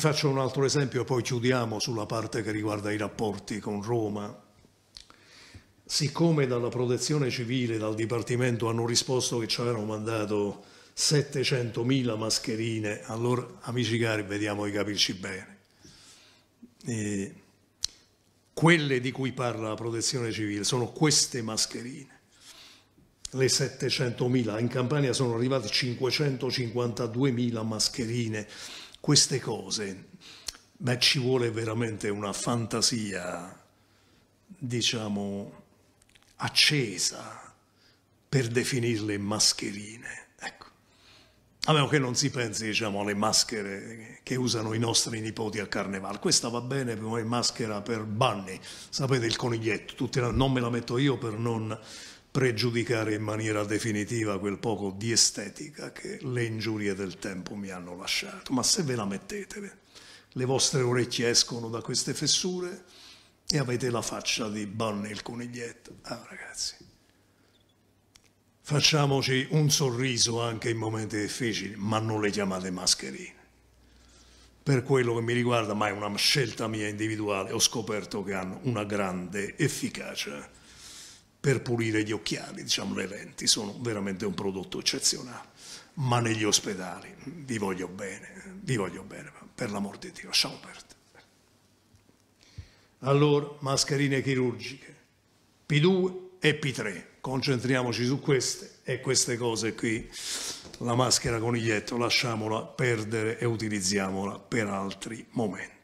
vi faccio un altro esempio, e poi chiudiamo sulla parte che riguarda i rapporti con Roma. Siccome dalla protezione civile, dal Dipartimento hanno risposto che ci avevano mandato 700.000 mascherine, allora amici cari vediamo di capirci bene. E quelle di cui parla la protezione civile sono queste mascherine le 700.000, in Campania sono arrivate 552.000 mascherine queste cose, beh, ci vuole veramente una fantasia, diciamo, accesa per definirle mascherine. Ecco. A meno che non si pensi diciamo, alle maschere che usano i nostri nipoti a carnevale. Questa va bene come maschera per Bunny, sapete il coniglietto, la... non me la metto io per non pregiudicare in maniera definitiva quel poco di estetica che le ingiurie del tempo mi hanno lasciato. Ma se ve la mettete, le vostre orecchie escono da queste fessure e avete la faccia di Bonnie il coniglietto. Ah, ragazzi, facciamoci un sorriso anche in momenti difficili, ma non le chiamate mascherine. Per quello che mi riguarda, ma è una scelta mia individuale, ho scoperto che hanno una grande efficacia per pulire gli occhiali, diciamo le lenti, sono veramente un prodotto eccezionale, ma negli ospedali vi voglio bene, vi voglio bene, per l'amor di Dio, Schaubert. Allora, mascherine chirurgiche, P2 e P3, concentriamoci su queste e queste cose qui, la maschera coniglietto lasciamola perdere e utilizziamola per altri momenti.